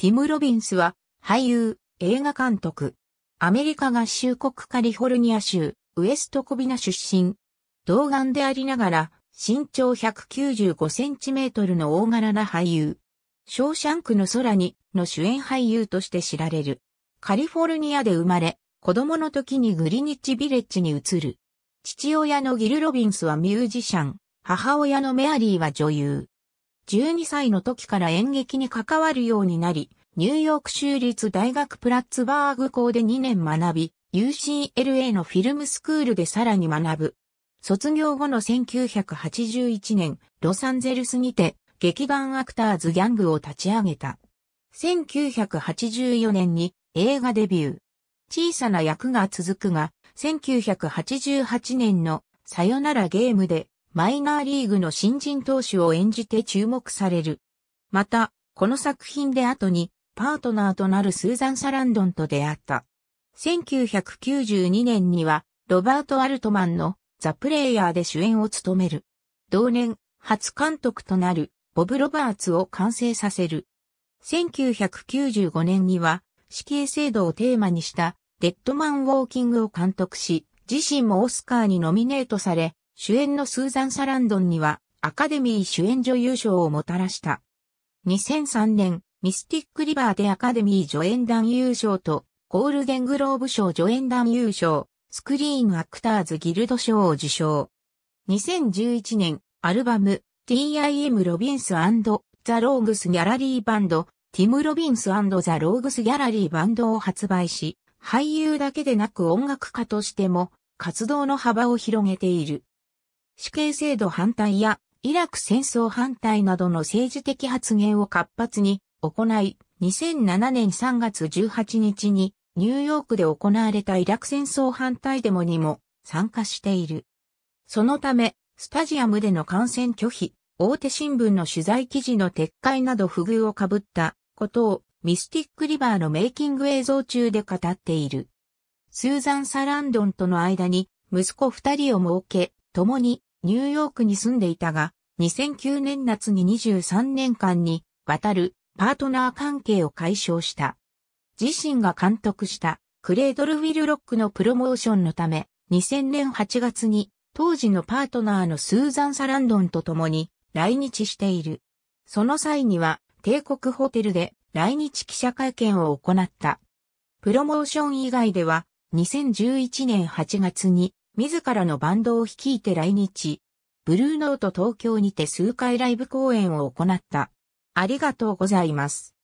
ティム・ロビンスは、俳優、映画監督。アメリカ合衆国カリフォルニア州、ウエストコビナ出身。童顔でありながら、身長195センチメートルの大柄な俳優。ショーシャンクの空にの主演俳優として知られる。カリフォルニアで生まれ、子供の時にグリニッチビレッジに移る。父親のギル・ロビンスはミュージシャン、母親のメアリーは女優。12歳の時から演劇に関わるようになり、ニューヨーク州立大学プラッツバーグ校で2年学び、UCLA のフィルムスクールでさらに学ぶ。卒業後の1981年、ロサンゼルスにて、劇版アクターズギャングを立ち上げた。1984年に映画デビュー。小さな役が続くが、1988年のさよならゲームでマイナーリーグの新人投手を演じて注目される。また、この作品で後にパートナーとなるスーザン・サランドンと出会った。1992年にはロバート・アルトマンのザ・プレイヤーで主演を務める。同年、初監督となるボブ・ロバーツを完成させる。1995年には死刑制度をテーマにしたデッドマン・ウォーキングを監督し、自身もオスカーにノミネートされ、主演のスーザン・サランドンにはアカデミー主演女優賞をもたらした。2003年、ミスティック・リバーでアカデミー助演男優賞とゴールデングローブ賞助演男優賞、スクリーン・アクターズ・ギルド賞を受賞。2011年、アルバム、TIM ロビンスザ・ローグス・ギャラリーバンド、ティム・ロビンスザ・ローグス・ギャラリーバンドを発売し、俳優だけでなく音楽家としても活動の幅を広げている。死刑制度反対やイラク戦争反対などの政治的発言を活発に行い、2007年3月18日にニューヨークで行われたイラク戦争反対デモにも参加している。そのため、スタジアムでの感染拒否、大手新聞の取材記事の撤回など不遇をかぶったことをミスティックリバーのメイキング映像中で語っている。スーザン・サランドンとの間に息子二人を設け、共にニューヨークに住んでいたが、2009年夏に23年間にわたるパートナー関係を解消した。自身が監督したクレードルウィルロックのプロモーションのため、2000年8月に当時のパートナーのスーザン・サランドンと共に来日している。その際には帝国ホテルで来日記者会見を行った。プロモーション以外では2011年8月に自らのバンドを率いて来日、ブルーノート東京にて数回ライブ公演を行った。ありがとうございます。